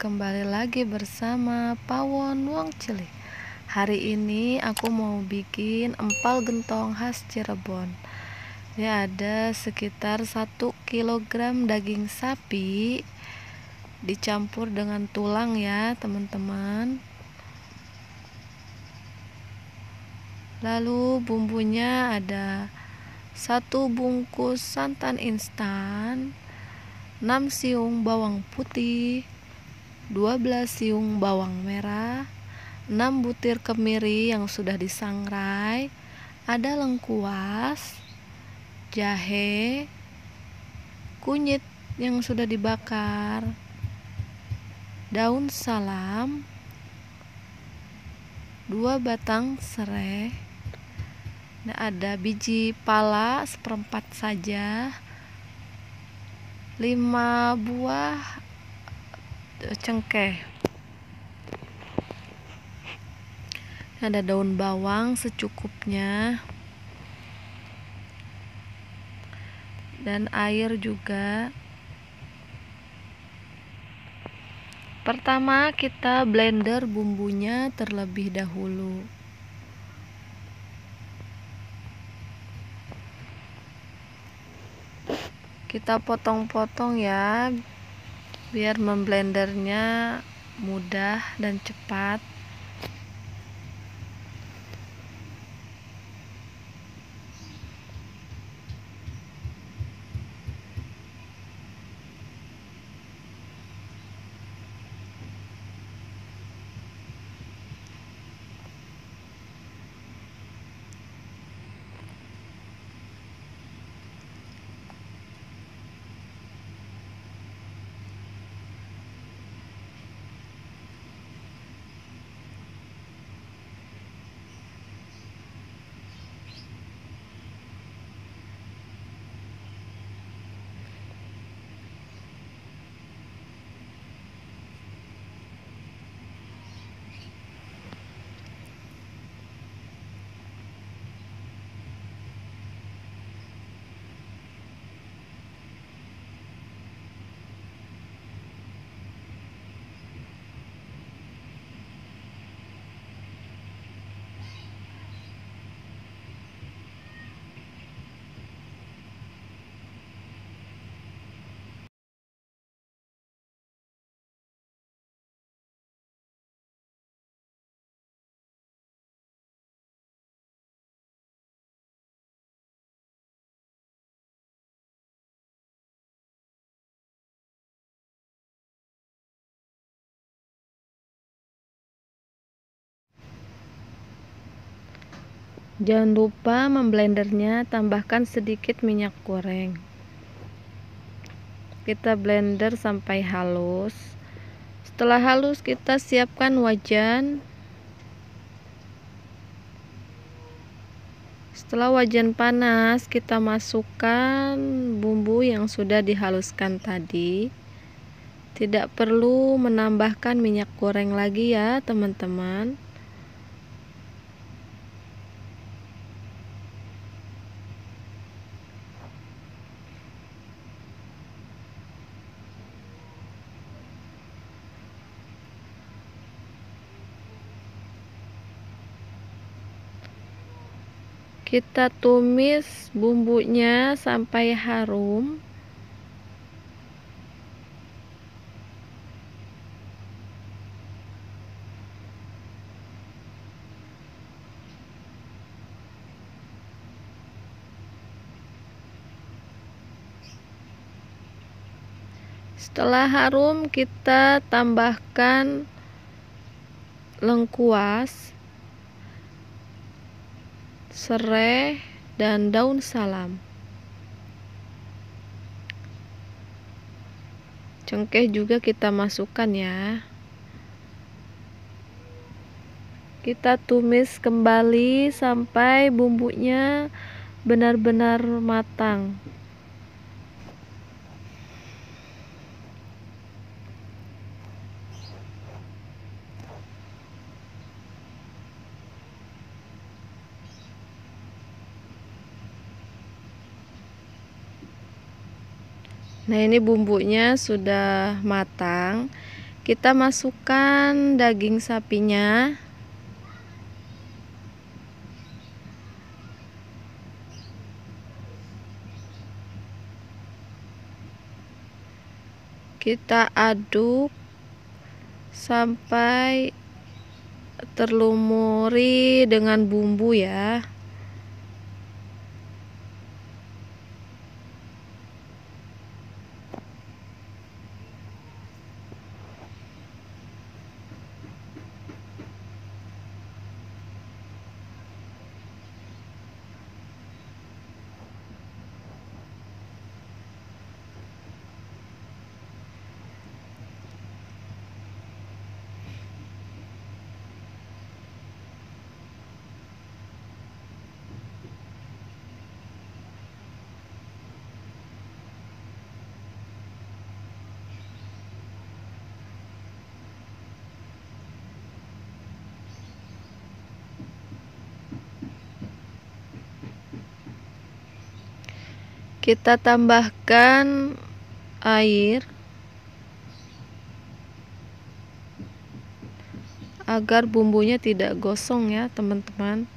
kembali lagi bersama Pawon Wong Cilik Hari ini aku mau bikin empal gentong khas Cirebon Ini ada sekitar 1 kg daging sapi Dicampur dengan tulang ya teman-teman Lalu bumbunya ada satu bungkus santan instan 6 siung bawang putih 12 siung bawang merah, 6 butir kemiri yang sudah disangrai, ada lengkuas, jahe, kunyit yang sudah dibakar, daun salam, 2 batang serai, nah ada biji pala seperempat saja, 5 buah cengkeh ada daun bawang secukupnya dan air juga pertama kita blender bumbunya terlebih dahulu kita potong-potong ya biar memblendernya mudah dan cepat Jangan lupa memblendernya tambahkan sedikit minyak goreng. Kita blender sampai halus. Setelah halus kita siapkan wajan. Setelah wajan panas, kita masukkan bumbu yang sudah dihaluskan tadi. Tidak perlu menambahkan minyak goreng lagi ya, teman-teman. kita tumis bumbunya sampai harum setelah harum kita tambahkan lengkuas serai, dan daun salam. Cengkeh juga kita masukkan ya. Kita tumis kembali sampai bumbunya benar-benar matang. Nah, ini bumbunya sudah matang. Kita masukkan daging sapinya. Kita aduk sampai terlumuri dengan bumbu ya. kita tambahkan air agar bumbunya tidak gosong ya teman-teman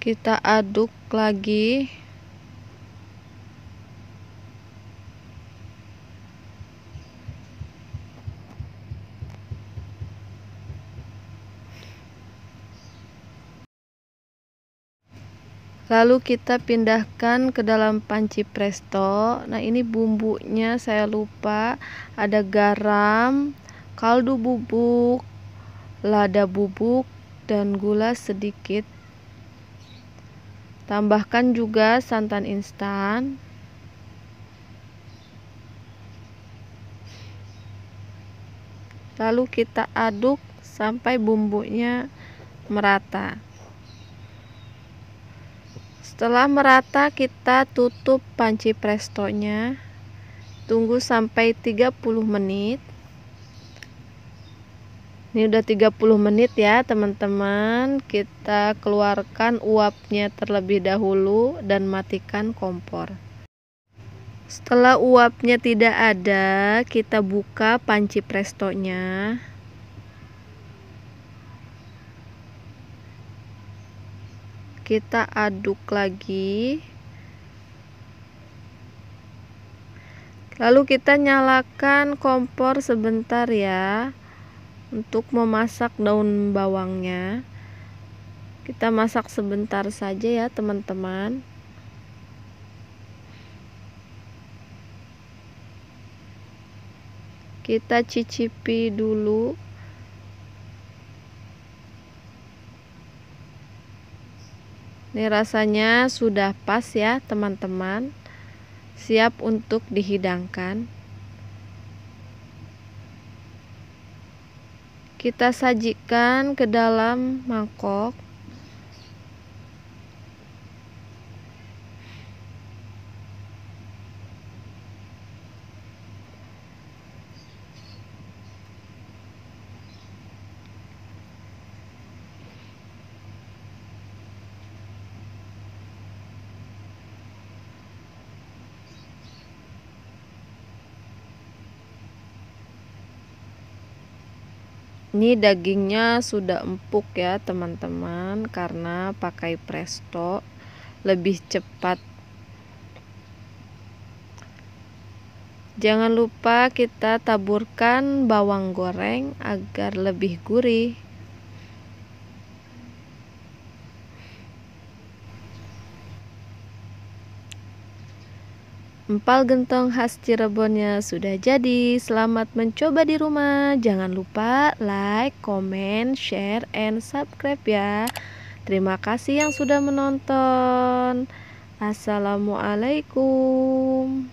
kita aduk lagi lalu kita pindahkan ke dalam panci presto nah ini bumbunya saya lupa ada garam kaldu bubuk lada bubuk dan gula sedikit tambahkan juga santan instan lalu kita aduk sampai bumbunya merata setelah merata kita tutup panci prestonya. Tunggu sampai 30 menit. Ini udah 30 menit ya, teman-teman. Kita keluarkan uapnya terlebih dahulu dan matikan kompor. Setelah uapnya tidak ada, kita buka panci prestonya. kita aduk lagi lalu kita nyalakan kompor sebentar ya untuk memasak daun bawangnya kita masak sebentar saja ya teman-teman kita cicipi dulu Ini rasanya sudah pas ya teman-teman. Siap untuk dihidangkan. Kita sajikan ke dalam mangkok. ini dagingnya sudah empuk ya teman-teman karena pakai presto lebih cepat jangan lupa kita taburkan bawang goreng agar lebih gurih Empal gentong khas Cirebonnya sudah jadi. Selamat mencoba di rumah. Jangan lupa like, comment, share, and subscribe ya. Terima kasih yang sudah menonton. Assalamualaikum.